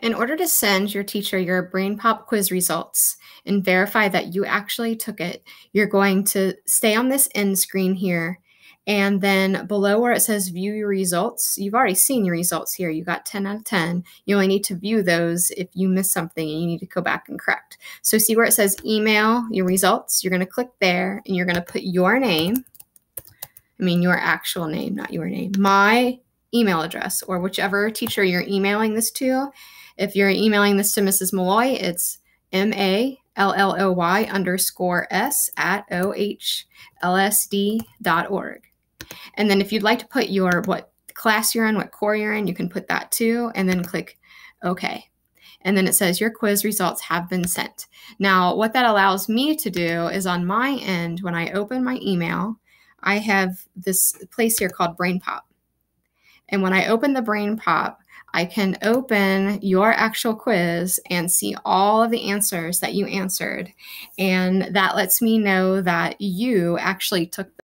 In order to send your teacher your BrainPop quiz results and verify that you actually took it, you're going to stay on this end screen here. And then below where it says view your results, you've already seen your results here. You got 10 out of 10. You only need to view those if you miss something and you need to go back and correct. So see where it says email your results. You're going to click there and you're going to put your name. I mean, your actual name, not your name, my email address or whichever teacher you're emailing this to. If you're emailing this to Mrs. Malloy, it's M A L L O Y underscore S at O H L S D dot org. And then if you'd like to put your what class you're in, what core you're in, you can put that too, and then click OK. And then it says your quiz results have been sent. Now, what that allows me to do is on my end, when I open my email, I have this place here called BrainPop. And when I open the brain pop, I can open your actual quiz and see all of the answers that you answered. And that lets me know that you actually took